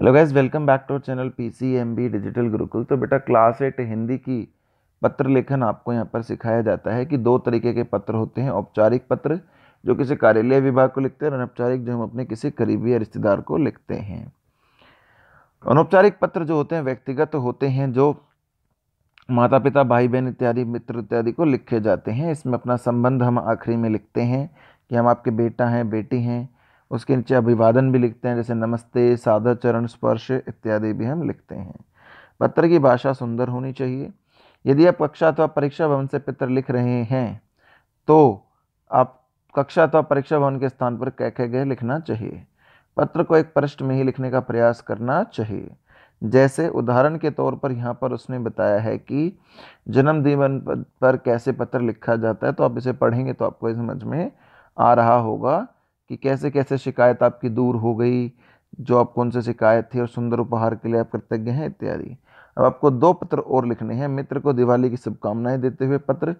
hello guys welcome back to channel P C M B digital Gurukul तो बेटा class eight Hindi की पत्र लेखन आपको यहाँ पर सिखाया जाता है कि दो तरीके के पत्र होते हैं औपचारिक पत्र जो किसी कार्यालय विभाग को लिखते हैं और अनौपचारिक जो हम अपने किसी करीबी या रिश्तेदार को लिखते हैं अनौपचारिक पत्र जो होते हैं व्यक्तिगत तो होते हैं जो माता पिता भाई बहन इत्यादि मित्र इत्यादि को लिखे जाते हैं इसमें अपना संबंध हम आखिरी में लिखते हैं कि हम आपके बेटा हैं बेटी हैं उसके नीचे अभिवादन भी लिखते हैं जैसे नमस्ते सादा चरण स्पर्श इत्यादि भी हम लिखते हैं पत्र की भाषा सुंदर होनी चाहिए यदि आप कक्षा अथवा परीक्षा भवन से पत्र लिख रहे हैं तो आप कक्षा अथवा परीक्षा भवन के स्थान पर कह गए लिखना चाहिए पत्र को एक पृष्ठ में ही लिखने का प्रयास करना चाहिए जैसे उदाहरण के तौर पर यहाँ पर उसने बताया है कि जन्मदिन पर कैसे पत्र लिखा जाता है तो आप इसे पढ़ेंगे तो आपको समझ में आ रहा होगा कि कैसे कैसे शिकायत आपकी दूर हो गई जो आप कौन से शिकायत थी और सुंदर उपहार के लिए आप कृतज्ञ हैं इत्यादि अब आपको दो पत्र और लिखने हैं मित्र को दिवाली की शुभकामनाएं देते हुए पत्र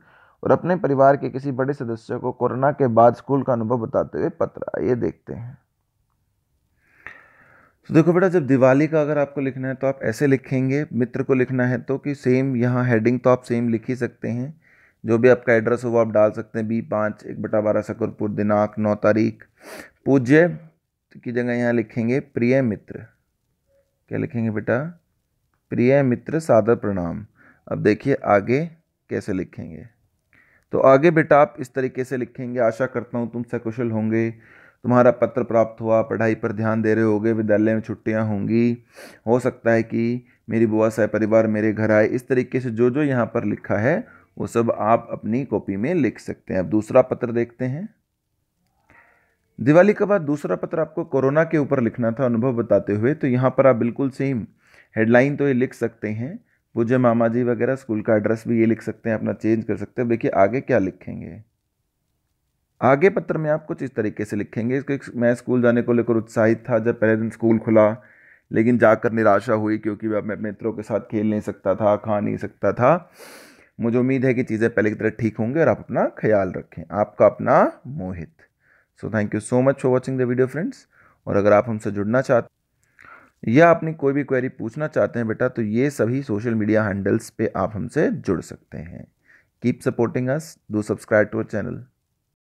और अपने परिवार के किसी बड़े सदस्य को कोरोना के बाद स्कूल का अनुभव बताते हुए पत्र आइए देखते हैं तो देखो बेटा जब दिवाली का अगर आपको लिखना है तो आप ऐसे लिखेंगे मित्र को लिखना है तो कि सेम यहाँ हेडिंग तो आप सेम लिख ही सकते हैं जो भी आपका एड्रेस हो वो आप डाल सकते हैं बी पाँच एक बटा बारह सकुरपुर दिनांक नौ तारीख पूज्य की जगह यहाँ लिखेंगे प्रिय मित्र क्या लिखेंगे बेटा प्रिय मित्र सादर प्रणाम अब देखिए आगे कैसे लिखेंगे तो आगे बेटा आप इस तरीके से लिखेंगे आशा करता हूँ तुम सकुशल होंगे तुम्हारा पत्र प्राप्त हुआ पढ़ाई पर ध्यान दे रहे होगे विद्यालय में छुट्टियाँ होंगी हो सकता है कि मेरी बुआ सह परिवार मेरे घर आए इस तरीके से जो जो यहाँ पर लिखा है वो सब आप अपनी कॉपी में लिख सकते हैं अब दूसरा पत्र देखते हैं दिवाली के बाद दूसरा पत्र आपको कोरोना के ऊपर लिखना था अनुभव बताते हुए तो यहाँ पर आप बिल्कुल सेम हेडलाइन तो ये लिख सकते हैं पूजे मामा जी वगैरह स्कूल का एड्रेस भी ये लिख सकते हैं अपना चेंज कर सकते हैं देखिए आगे क्या लिखेंगे आगे पत्र में आप कुछ इस तरीके से लिखेंगे मैं स्कूल जाने को लेकर उत्साहित था जब पहले दिन स्कूल खुला लेकिन जाकर निराशा हुई क्योंकि मैं अपने मित्रों के साथ खेल नहीं सकता था खा नहीं सकता था मुझे उम्मीद है कि चीज़ें पहले की तरह ठीक होंगे और आप अपना ख्याल रखें आपका अपना Mohit so thank you so much for watching the video friends और अगर आप हमसे जुड़ना चाहते या अपनी कोई भी क्वेरी पूछना चाहते हैं बेटा तो ये सभी सोशल मीडिया हैंडल्स पे आप हमसे जुड़ सकते हैं keep supporting us do subscribe to our channel